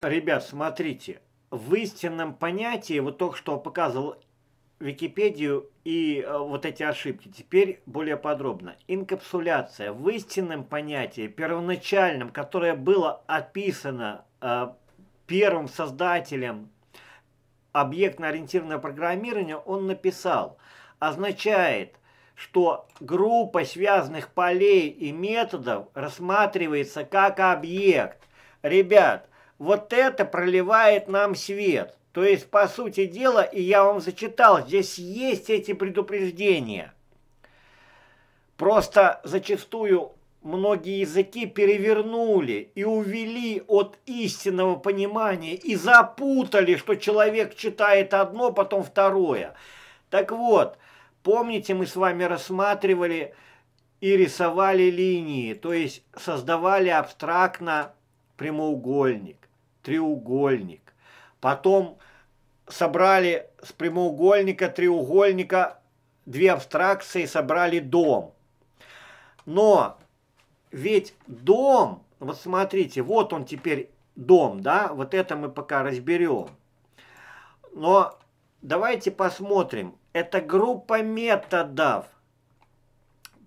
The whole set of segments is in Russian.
Ребят, смотрите, в истинном понятии, вот только что показывал Википедию и э, вот эти ошибки. Теперь более подробно. Инкапсуляция в истинном понятии, первоначальном, которое было описано э, первым создателем объектно-ориентированного программирования, он написал, означает, что группа связанных полей и методов рассматривается как объект. Ребят, вот это проливает нам свет. То есть, по сути дела, и я вам зачитал, здесь есть эти предупреждения. Просто зачастую многие языки перевернули и увели от истинного понимания и запутали, что человек читает одно, потом второе. Так вот, помните, мы с вами рассматривали и рисовали линии, то есть создавали абстрактно прямоугольник треугольник. Потом собрали с прямоугольника, треугольника две абстракции, собрали дом. Но ведь дом, вот смотрите, вот он теперь дом, да, вот это мы пока разберем. Но давайте посмотрим, это группа методов.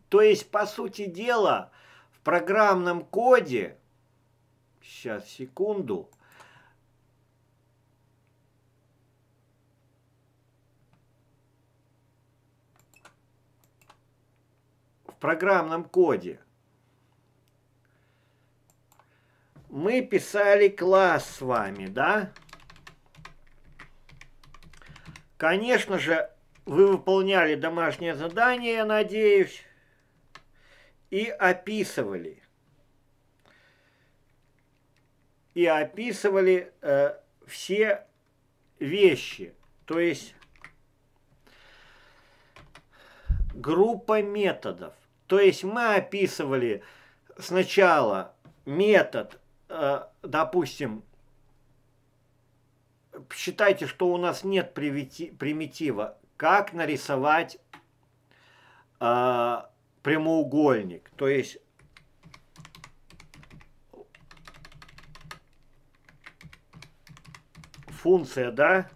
То есть, по сути дела, в программном коде, сейчас, секунду, программном коде. Мы писали класс с вами, да? Конечно же, вы выполняли домашнее задание, я надеюсь, и описывали. И описывали э, все вещи, то есть группа методов. То есть мы описывали сначала метод, э, допустим, считайте, что у нас нет примитива, как нарисовать э, прямоугольник. То есть функция, да,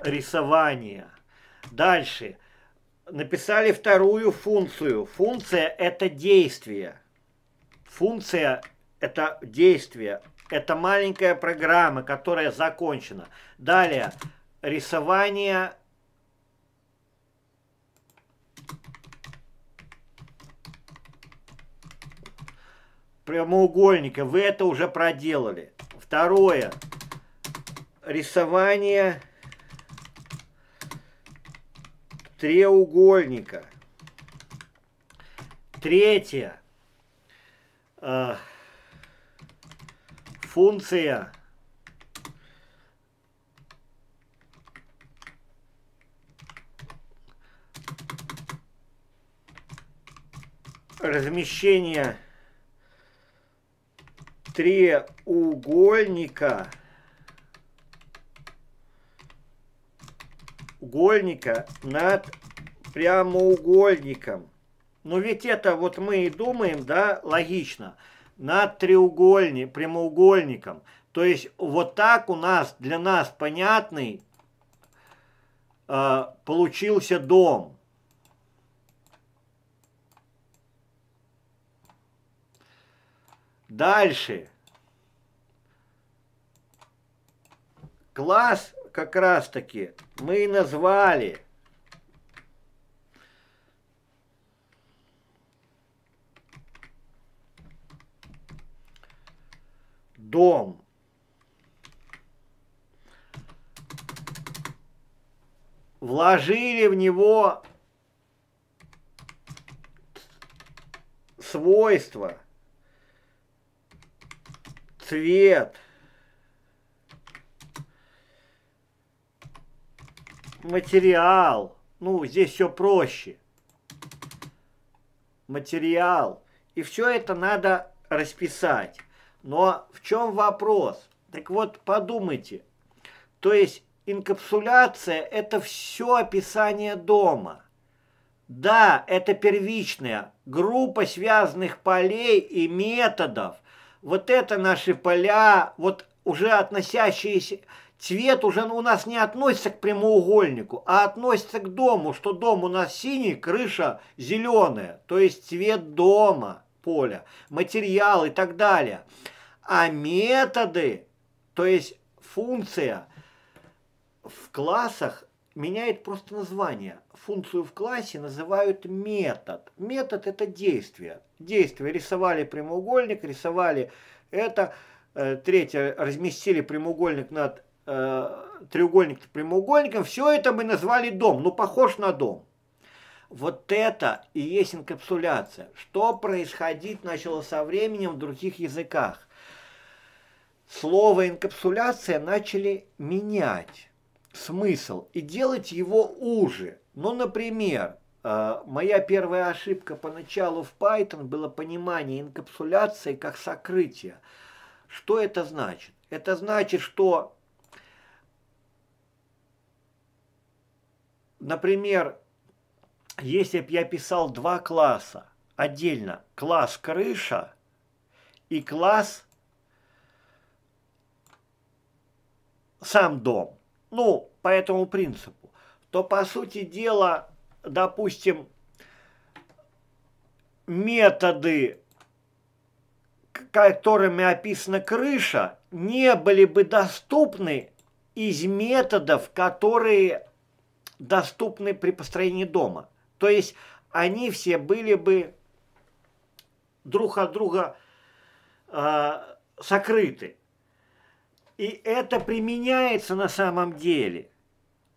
рисования. Дальше. Написали вторую функцию. Функция – это действие. Функция – это действие. Это маленькая программа, которая закончена. Далее. Рисование прямоугольника. Вы это уже проделали. Второе. Рисование треугольника. Третье. Э, функция размещения треугольника – треугольника над прямоугольником. но ведь это вот мы и думаем, да, логично, над треугольником, прямоугольником. То есть вот так у нас, для нас понятный э, получился дом. Дальше. Класс как раз таки мы назвали дом вложили в него свойства, цвет – материал. Ну, здесь все проще. Материал. И все это надо расписать. Но в чем вопрос? Так вот, подумайте. То есть инкапсуляция – это все описание дома. Да, это первичная группа связанных полей и методов. Вот это наши поля, вот уже относящиеся Цвет уже у нас не относится к прямоугольнику, а относится к дому, что дом у нас синий, крыша зеленая, то есть цвет дома, поля, материал и так далее. А методы, то есть функция в классах меняет просто название. Функцию в классе называют метод. Метод – это действие. Действие. Рисовали прямоугольник, рисовали это. Э, третье, разместили прямоугольник над э, треугольник с прямоугольником, все это мы назвали дом, ну похож на дом. Вот это и есть инкапсуляция. Что происходить начало со временем в других языках? Слово инкапсуляция начали менять смысл и делать его уже. Ну, например, э, моя первая ошибка поначалу в Python было понимание инкапсуляции как сокрытия. Что это значит? Это значит, что например, если бы я писал два класса отдельно, класс крыша и класс сам дом, ну, по этому принципу, то, по сути дела, допустим, методы, которыми описана крыша, не были бы доступны из методов, которые доступны при построении дома. То есть они все были бы друг от друга э, сокрыты. И это применяется на самом деле.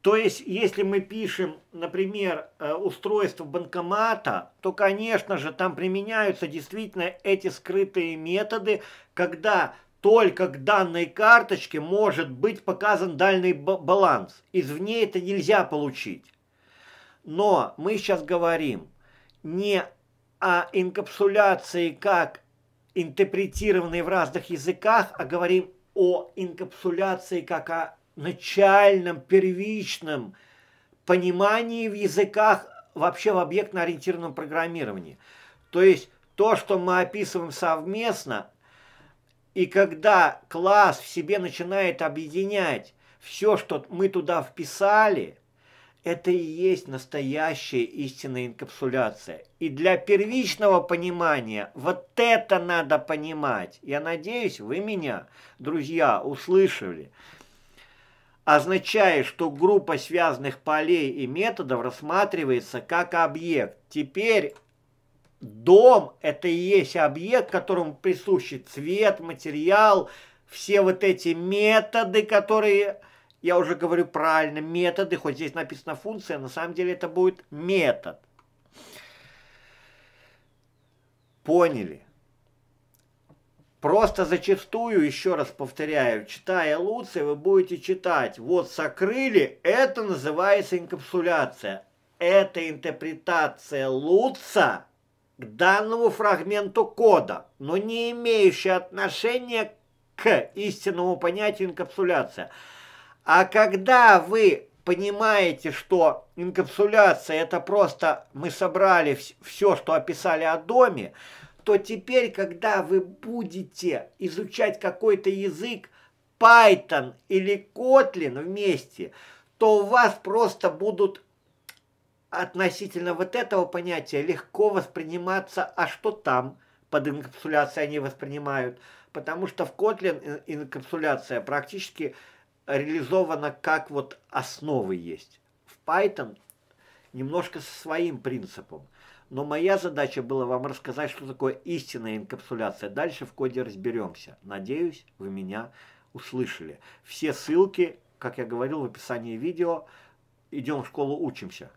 То есть, если мы пишем, например, э, устройство банкомата, то, конечно же, там применяются действительно эти скрытые методы, когда только к данной карточке может быть показан дальний баланс. Извне это нельзя получить. Но мы сейчас говорим не о инкапсуляции как интерпретированной в разных языках, а говорим о инкапсуляции как о начальном, первичном понимании в языках вообще в объектно-ориентированном программировании. То есть то, что мы описываем совместно, и когда класс в себе начинает объединять все, что мы туда вписали, это и есть настоящая истинная инкапсуляция. И для первичного понимания вот это надо понимать. Я надеюсь, вы меня, друзья, услышали. Означает, что группа связанных полей и методов рассматривается как объект. Теперь дом – это и есть объект, которому присущи цвет, материал, все вот эти методы, которые, я уже говорю правильно, методы, хоть здесь написано функция, на самом деле это будет метод. Поняли? Просто зачастую, еще раз повторяю, читая Луци, вы будете читать, вот сокрыли, это называется инкапсуляция. Это интерпретация Луца – к данному фрагменту кода, но не имеющий отношения к истинному понятию инкапсуляция. А когда вы понимаете, что инкапсуляция это просто мы собрали все, что описали о доме, то теперь, когда вы будете изучать какой-то язык, Python или Kotlin вместе, то у вас просто будут относительно вот этого понятия легко восприниматься, а что там под инкапсуляцией они воспринимают, потому что в Kotlin инкапсуляция практически реализована как вот основы есть. В Python немножко со своим принципом. Но моя задача была вам рассказать, что такое истинная инкапсуляция. Дальше в коде разберемся. Надеюсь, вы меня услышали. Все ссылки, как я говорил в описании видео, идем в школу учимся.